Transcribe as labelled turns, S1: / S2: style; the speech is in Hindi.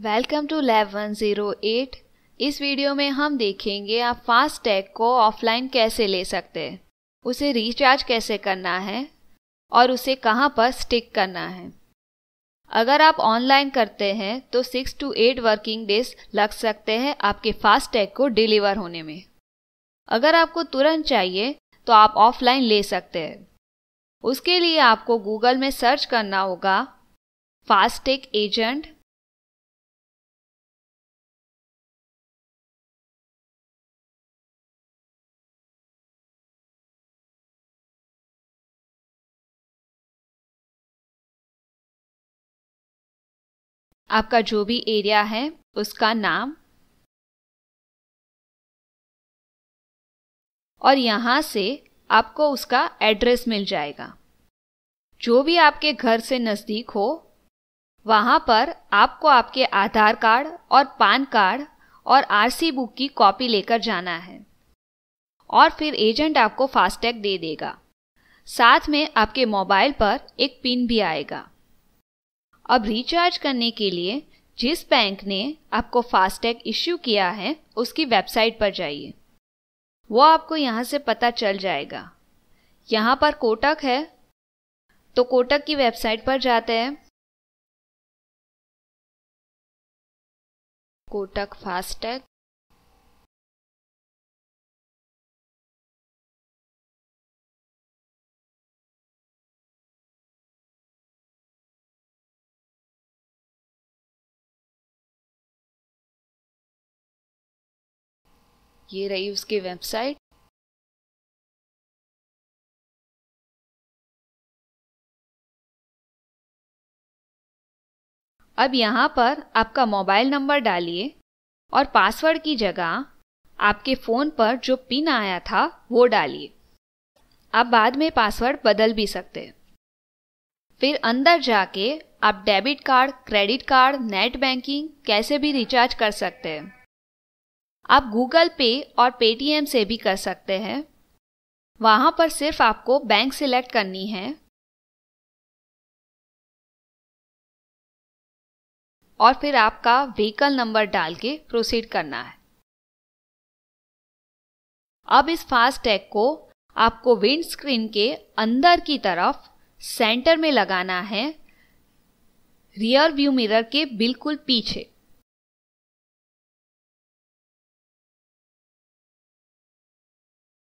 S1: वेलकम टू लैब एट इस वीडियो में हम देखेंगे आप फास्ट टैग को ऑफलाइन कैसे ले सकते हैं उसे रिचार्ज कैसे करना है और उसे कहाँ पर स्टिक करना है अगर आप ऑनलाइन करते हैं तो six to eight working days लग सकते हैं आपके फास्ट टैग को डिलीवर होने में अगर आपको तुरंत चाहिए तो आप ऑफलाइन ले सकते हैं उसके लिए आपको गूगल में सर्च
S2: करना होगा फास्टैग एजेंट आपका जो भी एरिया है उसका नाम और
S3: यहाँ
S1: से आपको उसका एड्रेस मिल जाएगा जो भी आपके घर से नज़दीक हो वहाँ पर आपको आपके आधार कार्ड और पान कार्ड और आरसी बुक की कॉपी लेकर जाना है और फिर एजेंट आपको फास्टैग दे देगा साथ में आपके मोबाइल पर एक पिन भी आएगा अब रिचार्ज करने के लिए जिस बैंक ने आपको फास्टैग इश्यू किया है उसकी वेबसाइट पर जाइए वो आपको यहाँ से पता चल जाएगा यहाँ पर कोटक है तो कोटक की वेबसाइट
S3: पर जाते हैं
S2: कोटक फास्टैग ये रही उसकी वेबसाइट अब यहाँ पर आपका मोबाइल नंबर डालिए
S1: और पासवर्ड की जगह आपके फ़ोन पर जो पिन आया था वो डालिए आप बाद में पासवर्ड बदल भी सकते हैं फिर अंदर जाके आप debit card credit card net banking कैसे भी रिचार्ज कर सकते हैं आप गूगल पे और पेटीएम से भी कर सकते हैं वहाँ पर सिर्फ आपको बैंक सिलेक्ट करनी है
S3: और फिर आपका व्हीकल नंबर डाल
S1: के प्रोसीड करना है अब इस फास्ट टैग को आपको विंड स्क्रीन के अंदर की तरफ सेंटर में लगाना
S2: है रियर व्यू मिरर के बिल्कुल पीछे